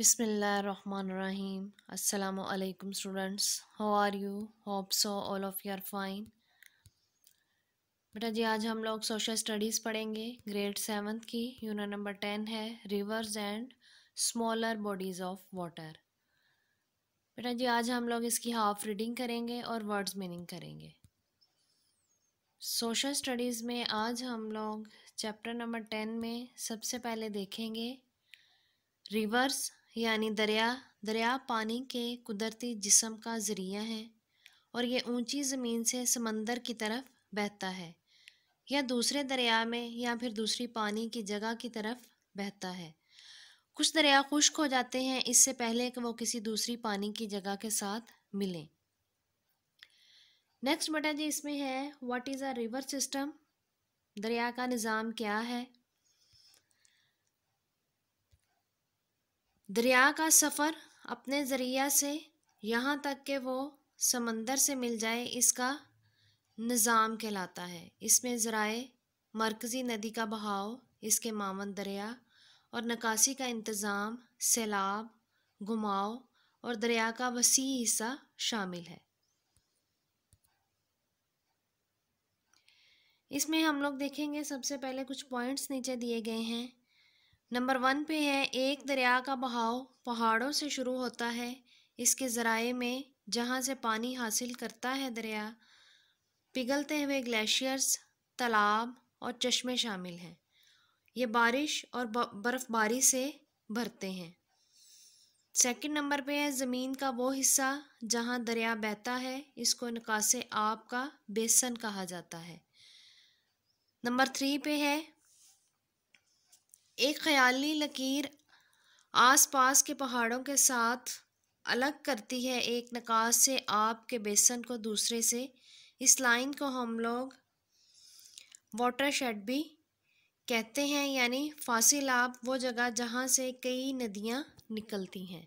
Bismillahirrahmanirrahim. Assalamu students how are you hope so all of you are fine बेटा जी आज हम लोग सोशल स्टडीज़ पढ़ेंगे ग्रेड सेवन्थ की यूनिट नंबर टेन है rivers and smaller bodies of water बेटा जी आज हम लोग इसकी हाफ रीडिंग करेंगे और वर्ड्स मीनिंग करेंगे सोशल स्टडीज़ में आज हम लोग चैप्टर नंबर टेन में सबसे पहले देखेंगे रिवर्स यानी दरिया दरिया पानी के कुदरती जिसम का ज़रिया है और ये ऊंची ज़मीन से समंदर की तरफ बहता है या दूसरे दरिया में या फिर दूसरी पानी की जगह की तरफ बहता है कुछ दरिया खुश्क हो जाते हैं इससे पहले कि वो किसी दूसरी पानी की जगह के साथ मिलें नेक्स्ट बेटा जी इसमें है what is a river system दरिया का निज़ाम क्या है दरिया का सफ़र अपने ज़रिया से यहाँ तक के वो समंदर से मिल जाए इसका निज़ाम कहलाता है इसमें ज़राए मरकज़ी नदी का बहाव इसके मामन दरिया और नकासी का इंतज़ाम सैलाब घुमाव और दरिया का वसी हिस्सा शामिल है इसमें हम लोग देखेंगे सबसे पहले कुछ पॉइंट्स नीचे दिए गए हैं नंबर वन पे है एक दरिया का बहाव पहाड़ों से शुरू होता है इसके ज़राए में जहाँ से पानी हासिल करता है दरिया पिघलते हुए ग्लेशियर्स तालाब और चश्मे शामिल हैं ये बारिश और बर्फ़बारी से भरते हैं सेकंड नंबर पे है ज़मीन का वो हिस्सा जहाँ दरिया बहता है इसको नकासे आब का बेसन कहा जाता है नंबर थ्री पे है एक ख्याली लकीर आसपास के पहाड़ों के साथ अलग करती है एक नकाश से आपके बेसन को दूसरे से इस लाइन को हम लोग वाटर शेड भी कहते हैं यानी लाभ वो जगह जहाँ से कई नदियाँ निकलती हैं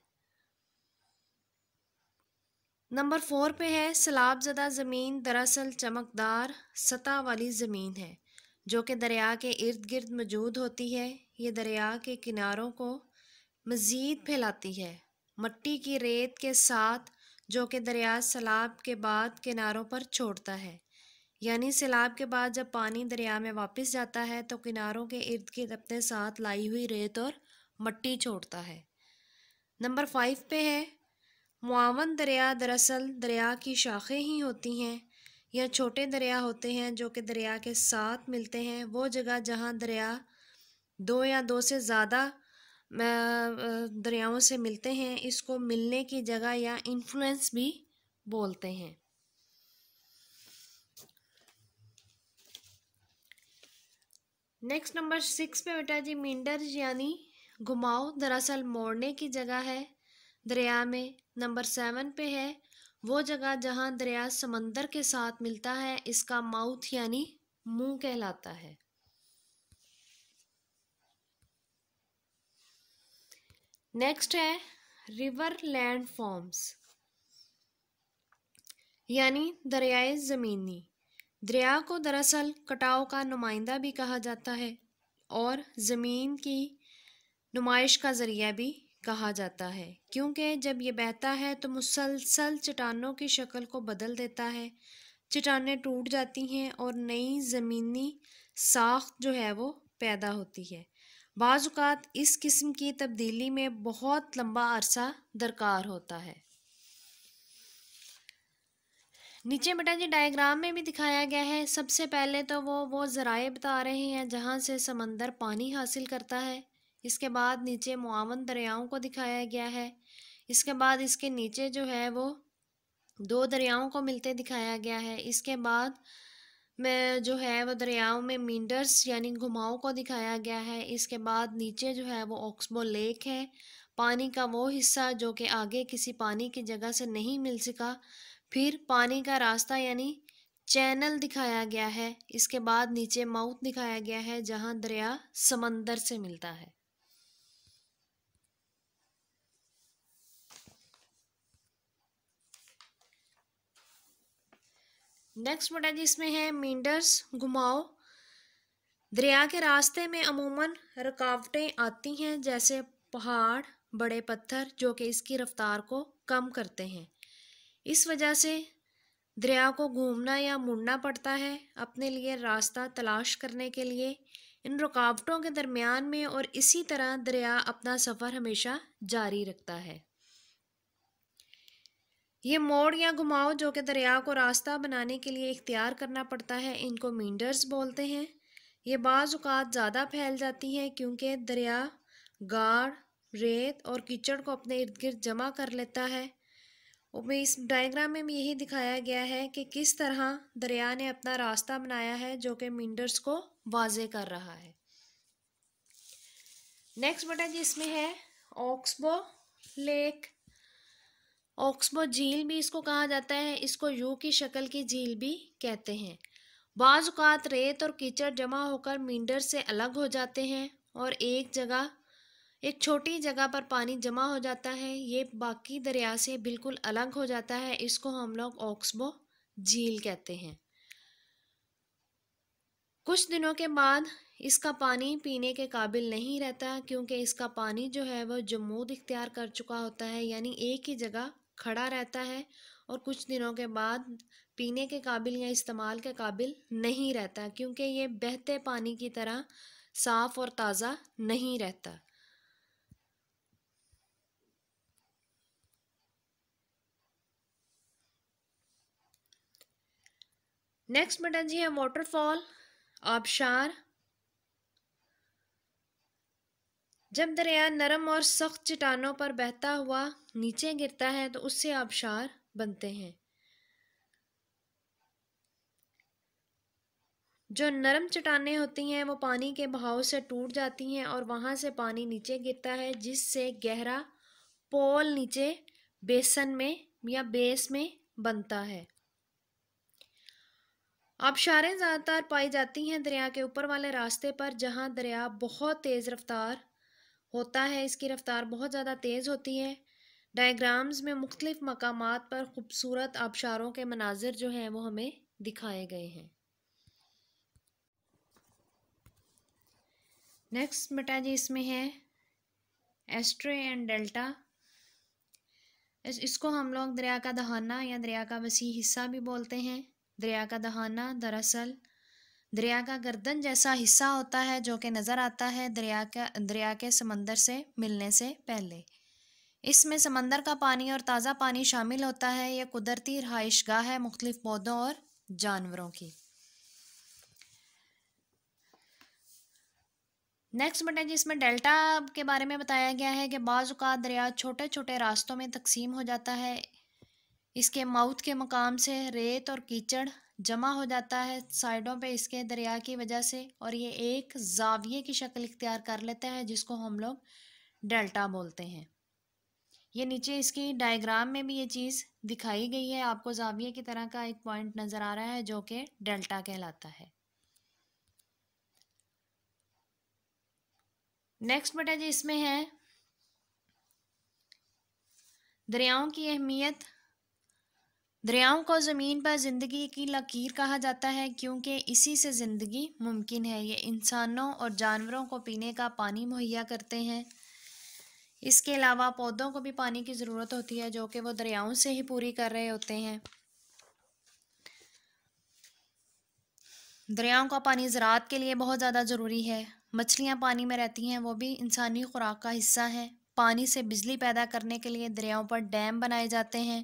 नंबर फोर पे है जदा ज़मीन दरअसल चमकदार सतह वाली ज़मीन है जो कि दरिया के इर्द गिर्द मौजूद होती है ये दरिया के किनारों को मज़ीद फैलाती है मट्टी की रेत के साथ जो कि दरिया सैलाब के बाद किनारों पर छोड़ता है यानी सैलाब के बाद जब पानी दरिया में वापस जाता है तो किनारों के इर्द गिर्द अपने साथ लाई हुई रेत और मट्टी छोड़ता है नंबर फाइव पे है मुआवन दरिया दरअसल दरिया की शाखें ही होती हैं या छोटे दरिया होते हैं जो कि दरिया के साथ मिलते हैं वो जगह जहाँ दरिया दो या दो से ज़्यादा दरियाओं से मिलते हैं इसको मिलने की जगह या इन्फ्लुएंस भी बोलते हैं नेक्स्ट नंबर सिक्स पे बेटा जी मिंडर यानी घुमाओ दरअसल मोड़ने की जगह है दरिया में नंबर सेवन पे है वो जगह जहाँ दरिया समंदर के साथ मिलता है इसका माउथ यानी मुंह कहलाता है नेक्स्ट है रिवर लैंड फॉर्म्स यानी दरियाए ज़मीनी दरिया को दरअसल कटाव का नुमाइंदा भी कहा जाता है और ज़मीन की नुमाइश का ज़रिया भी कहा जाता है क्योंकि जब ये बहता है तो मुसलसल चट्टानों की शक्ल को बदल देता है चट्टानें टूट जाती हैं और नई ज़मीनी साख जो है वो पैदा होती है बाज़ात इस किस्म की तब्दीली में बहुत लंबा अरसा दरकार होता है नीचे बेटा जी डायग्राम में भी दिखाया गया है सबसे पहले तो वो वो ज़राए बता रहे हैं जहाँ से समंदर पानी हासिल करता है इसके बाद नीचे मुआवन दरियाओं को दिखाया गया है इसके बाद इसके नीचे जो है वो दो दरियाओं को मिलते दिखाया गया है इसके बाद में जो है वो दरियाओं में मींडर्स यानी घुमाओं को दिखाया गया है इसके बाद नीचे जो है वो ऑक्सबो लेक है पानी का वो हिस्सा जो कि आगे किसी पानी की जगह से नहीं मिल सका फिर पानी का रास्ता यानी चैनल दिखाया गया है इसके बाद नीचे माउथ दिखाया गया है जहाँ दरिया समंदर से मिलता है नेक्स्ट मोटा जी इसमें है मींडर्स घुमाओ दरिया के रास्ते में अमूमन रुकावटें आती हैं जैसे पहाड़ बड़े पत्थर जो कि इसकी रफ्तार को कम करते हैं इस वजह से दरिया को घूमना या मुड़ना पड़ता है अपने लिए रास्ता तलाश करने के लिए इन रुकावटों के दरमियान में और इसी तरह दरिया अपना सफ़र हमेशा जारी रखता है ये मोड़ या घुमाव जो कि दरिया को रास्ता बनाने के लिए इख्तियार करना पड़ता है इनको मीडर्स बोलते हैं ये बाज़ात ज़्यादा फैल जाती हैं क्योंकि दरिया गाढ़ रेत और कीचड़ को अपने इर्द गिर्द जमा कर लेता है में इस डायग्राम में भी यही दिखाया गया है कि किस तरह दरिया ने अपना रास्ता बनाया है जो कि मिंडर्स को वाजे कर रहा है नेक्स्ट बटा जिसमें है ऑक्सबो लेक ऑक्सबो झील भी इसको कहा जाता है इसको यू की शक्ल की झील भी कहते हैं बाज़ात रेत और कीचड़ जमा होकर मींडर से अलग हो जाते हैं और एक जगह एक छोटी जगह पर पानी जमा हो जाता है ये बाकी दरिया से बिल्कुल अलग हो जाता है इसको हम लोग ऑक्सबो झील कहते हैं कुछ दिनों के बाद इसका पानी पीने के काबिल नहीं रहता क्योंकि इसका पानी जो है वह जमूद इख्तियार कर चुका होता है यानी एक ही जगह खड़ा रहता है और कुछ दिनों के बाद पीने के काबिल या इस्तेमाल के काबिल नहीं रहता क्योंकि ये बहते पानी की तरह साफ़ और ताज़ा नहीं रहता नेक्स्ट बटन जी है वाटरफॉल आबशार जब दरिया नरम और सख्त चट्टानों पर बहता हुआ नीचे गिरता है तो उससे आबशार बनते हैं जो नरम चट्टानें होती हैं वो पानी के बहाव से टूट जाती हैं और वहाँ से पानी नीचे गिरता है जिससे गहरा पोल नीचे बेसन में या बेस में बनता है आबशारें ज़्यादातर पाई जाती हैं दरिया के ऊपर वाले रास्ते पर जहाँ दरिया बहुत तेज़ रफ्तार होता है इसकी रफ़्तार बहुत ज़्यादा तेज़ होती है डायग्राम्स में मुख्तलिफ मकाम पर ख़ूबसूरत आबशारों के मनाजिर जो हैं वो हमें दिखाए गए हैं नेक्स्ट बेटा जी इसमें है एस्ट्रे एंड डेल्टा इस, इसको हम लोग दरिया का दहाना या दरिया का वसी हिस्सा भी बोलते हैं दरिया का दहाना दरअसल दरिया का गर्दन जैसा हिस्सा होता है जो कि नज़र आता है दरिया का दरिया के समंदर से मिलने से पहले इसमें समंदर का पानी और ताज़ा पानी शामिल होता है यह कुदरती रहाइश गाह है मुख्तलिफ पौधों और जानवरों की नेक्स्ट बटन जिसमें डेल्टा के बारे में बताया गया है कि बाज़ात दरिया छोटे छोटे रास्तों में तकसीम हो जाता है इसके माउथ के मकाम से रेत और कीचड़ जमा हो जाता है साइडों पे इसके दरिया की वजह से और ये एक जाविये की शक्ल इख्तियार कर लेता है जिसको हम लोग डेल्टा बोलते हैं ये नीचे इसकी डायग्राम में भी ये चीज़ दिखाई गई है आपको जाविये की तरह का एक पॉइंट नज़र आ रहा है जो कि डेल्टा कहलाता है नेक्स्ट बेटा जी इसमें है दरियाओं की अहमियत दरियाओं को ज़मीन पर ज़िंदगी की लकीर कहा जाता है क्योंकि इसी से ज़िंदगी मुमकिन है ये इंसानों और जानवरों को पीने का पानी मुहैया करते हैं इसके अलावा पौधों को भी पानी की ज़रूरत होती है जो कि वो दरियाओं से ही पूरी कर रहे होते हैं दरियाओं का पानी ज़रात के लिए बहुत ज़्यादा ज़रूरी है मछलियाँ पानी में रहती हैं वो भी इंसानी खुराक का हिस्सा हैं पानी से बिजली पैदा करने के लिए दरियाओं पर डैम बनाए जाते हैं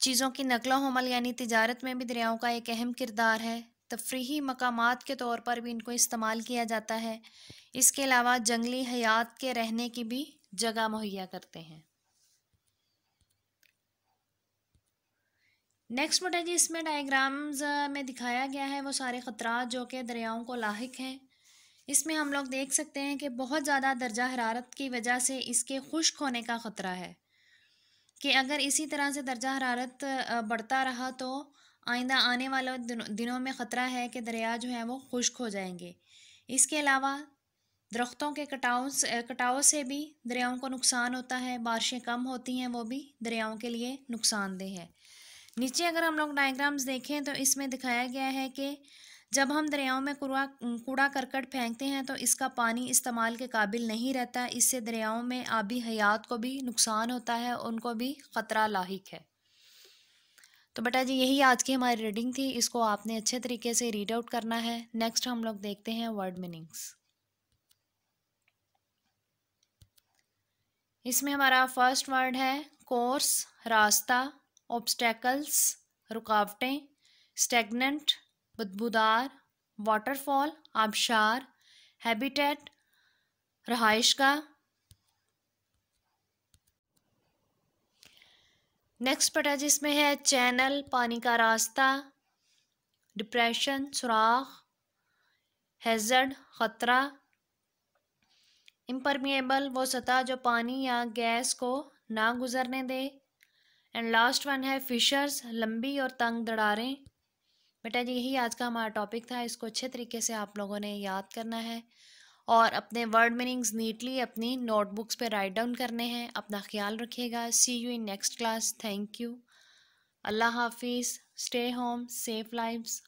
चीज़ों की नकलो हमल यानी तजारत में भी दरियाओं का एक अहम किरदार है तफरी मकाम के तौर पर भी इनको इस्तेमाल किया जाता है इसके अलावा जंगली हयात के रहने की भी जगह मुहैया करते हैं नेक्स्ट बेटा जी इसमें डायग्राम्स में दिखाया गया है वो सारे ख़तरा जो कि दरियाओं को लाक हैं इसमें हम लोग देख सकते हैं कि बहुत ज़्यादा दर्जा हरारत की वजह से इसके खुश्क होने का ख़तरा है कि अगर इसी तरह से दर्जा हरारत बढ़ता रहा तो आइंदा आने वाले दिनों में ख़तरा है कि दरिया जो है वो खुश्क हो जाएंगे इसके अलावा दरख्तों के कटाव कटाव से भी दरियाओं को नुकसान होता है बारिशें कम होती हैं वो भी दरियाओं के लिए नुकसानदेह है नीचे अगर हम लोग डायग्राम्स देखें तो इसमें दिखाया गया है कि जब हम दरियाओं में कूड़ा कूड़ा करकट फेंकते हैं तो इसका पानी इस्तेमाल के काबिल नहीं रहता इससे दरियाओं में आबी हयात को भी नुकसान होता है उनको भी ख़तरा लाक है तो बेटा जी यही आज की हमारी रीडिंग थी इसको आपने अच्छे तरीके से रीड आउट करना है नेक्स्ट हम लोग देखते हैं वर्ड मीनिंग्स इसमें हमारा फर्स्ट वर्ड है कोर्स रास्ता ऑब्स्टेकल्स रुकावटें स्टेगनेंट बदबूदार वाटरफॉल आबशार हैबिटेट रहाइश का नेक्स्ट पटा जिसमें है चैनल पानी का रास्ता डिप्रेशन सुराख हैजर्ड ख़तरा इम्परमिएबल वो सतह जो पानी या गैस को ना गुजरने दे एंड लास्ट वन है फिशर्स लंबी और तंग दड़ारें बेटा जी यही आज का हमारा टॉपिक था इसको अच्छे तरीके से आप लोगों ने याद करना है और अपने वर्ड मीनिंग्स नीटली अपनी नोटबुक्स पे राइट डाउन करने हैं अपना ख्याल रखिएगा see you in next class thank you अल्लाह हाफिज़ स्टे होम सेफ लाइफ्स